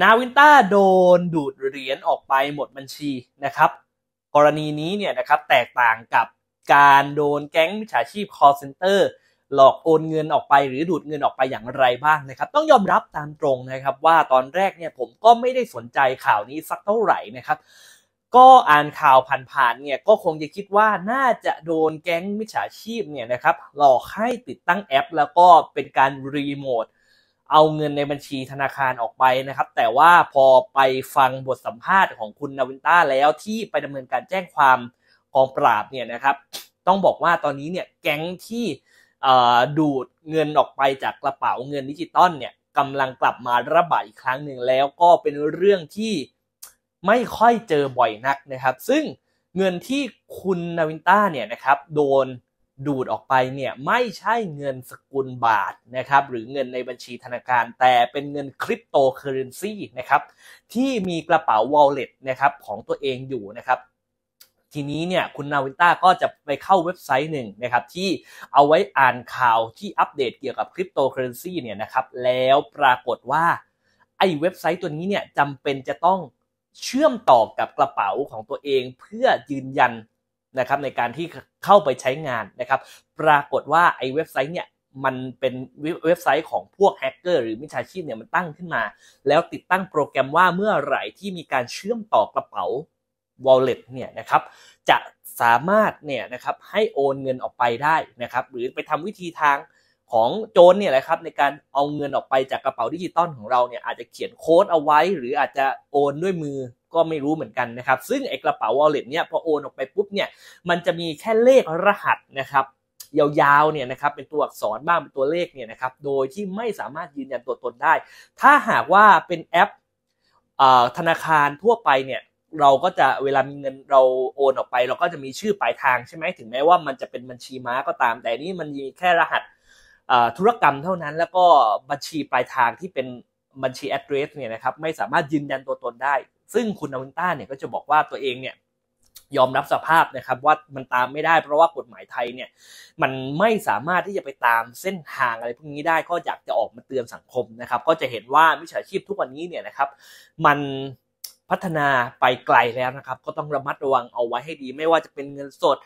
นาวินต้าโดนดูดเหรียญออกไปหมดบัญชีนะครับกรณีนี้เนี่ยนะครับแตกต่างกับการโดนแก๊งมิจฉาชีพ call center หลอกโอนเงินออกไปหรือดูดเงินออกไปอย่างไรบ้างนะครับต้องยอมรับตามตรงนะครับว่าตอนแรกเนี่ยผมก็ไม่ได้สนใจข่าวนี้สักเท่าไหร่นะครับก็อ่านข่าวผ่านๆเนี่ยก็คงจะคิดว่าน่าจะโดนแก๊งมิจฉาชีพเนี่ยนะครับหลอกให้ติดตั้งแอปแล้วก็เป็นการรีโมทเอาเงินในบัญชีธนาคารออกไปนะครับ แต่ว่าพอไปฟังบทสัมภาษณ์ของคุณนาวินต้าแล้วที่ไปดำเนินการแจ้งความกองปราบเนี่ยนะครับ ต้องบอกว่าตอนนี้เนี่ยแก๊งที่ดูดเงินออกไปจากกระเป๋าเงินดิจิตอลเนี่ยกำลังกลับมาระบาดอีกครั้งหนึ่งแล้วก็เป็นเรื่องที่ไม่ค่อยเจอบ่อยนักนะครับ ซึ่งเงินที่คุณนาวินต้าเนี่ยนะครับโดนดูดออกไปเนี่ยไม่ใช่เงินสกุลบาทนะครับหรือเงินในบัญชีธนาคาร แต่เป็นเงินคริปโตเคอเรนซีนะครับที่มีกระเป๋าวอลเล็ตนะครับของตัวเองอยู่นะครับทีนี้เนี่ยคุณนาวินต้าก็จะไปเข้าเว็บไซต์หนึ่งนะครับที่เอาไว้อ่านข่าวที่อัปเดตเกี่ยวกับคริปโตเคอเรนซีเนี่ยนะครับแล้วปรากฏว่า ไอ้เว็บไซต์ตัวนี้เนี่ยจำเป็นจะต้องเชื่อมต่อกับกระเป๋าของตัวเองเพื่อยืนยันนะครับในการที่เข้าไปใช้งานนะครับ ปรากฏว่าไอ้เว็บไซต์เนี่ยมันเป็นเว็บไซต์ของพวกแฮกเกอร์หรือมิจฉาชีพเนี่ยมันตั้งขึ้นมา แล้วติดตั้งโปรแกรมว่าเมื่อไหร่ที่มีการเชื่อมต่อกระเป๋า wallet เนี่ยนะครับ จะสามารถเนี่ยนะครับให้โอนเงินออกไปได้นะครับหรือไปทำวิธีทางของโจรเนี่ยแหละครับในการเอาเงินออกไปจากกระเป๋าดิจิตอลของเราเนี่ยอาจจะเขียนโค้ดเอาไว้ หรืออาจจะโอนด้วยมือก็ไม่รู้เหมือนกันนะครับ ซึ่งไอกระเป๋าวอลเล็ตเนี่ยพอโอนออกไปปุ๊บเนี่ย มันจะมีแค่เลขรหัสนะครับยาวๆเนี่ยนะครับเป็นตัวอักษรบ้างเป็นตัวเลขเนี่ยนะครับ โดยที่ไม่สามารถยืนยันตัวตนได้ ถ้าหากว่าเป็นแอปธนาคารทั่วไปเนี่ย เราก็จะเวลามีเงินเราโอนออกไป เราก็จะมีชื่อปลายทางใช่ไหมถึงแม้ว่ามันจะเป็นบัญชีม้าก็ตาม แต่นี่มันมีแค่รหัสธุรกรรมเท่านั้น แล้วก็บัญชีปลายทางที่เป็นบัญชี address เนี่ยนะครับไม่สามารถยืนยันตัวตนได้ซึ่งคุณนาวินต้าเนี่ยก็จะบอกว่าตัวเองเนี่ยยอมรับสภาพนะครับว่ามันตามไม่ได้เพราะว่ากฎหมายไทยเนี่ยมันไม่สามารถที่จะไปตามเส้นทางอะไรพวกนี้ได้ก็อยากจะออกมาเตือนสังคมนะครับ ก็จะเห็นว่ามิจฉาชีพทุกวันนี้เนี่ยนะครับ มันพัฒนาไปไกลแล้วนะครับ ก็ต้องระมัดระวังเอาไว้ให้ดี ไม่ว่าจะเป็นเงินสด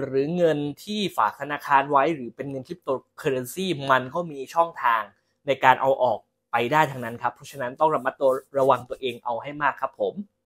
หรือเงินที่ฝากธนาคารไว้ หรือเป็นเงินคริปโตเคอเรนซีมันก็มีช่องทางในการเอาออกไปได้ทั้งนั้นครับ เพราะฉะนั้นต้องระมัดตัวระวังตัวเองเอาให้มากครับผม